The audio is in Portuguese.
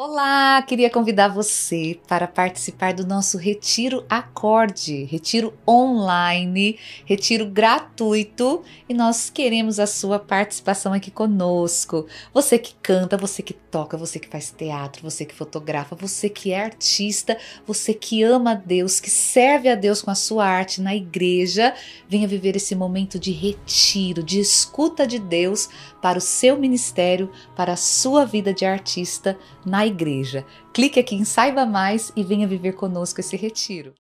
Olá, queria convidar você para participar do nosso Retiro Acorde, retiro online, retiro gratuito e nós queremos a sua participação aqui conosco. Você que canta, você que toca, você que faz teatro, você que fotografa, você que é artista, você que ama a Deus, que serve a Deus com a sua arte na igreja, venha viver esse momento de retiro, de escuta de Deus para o seu ministério, para a sua vida de artista na igreja igreja. Clique aqui em Saiba Mais e venha viver conosco esse retiro.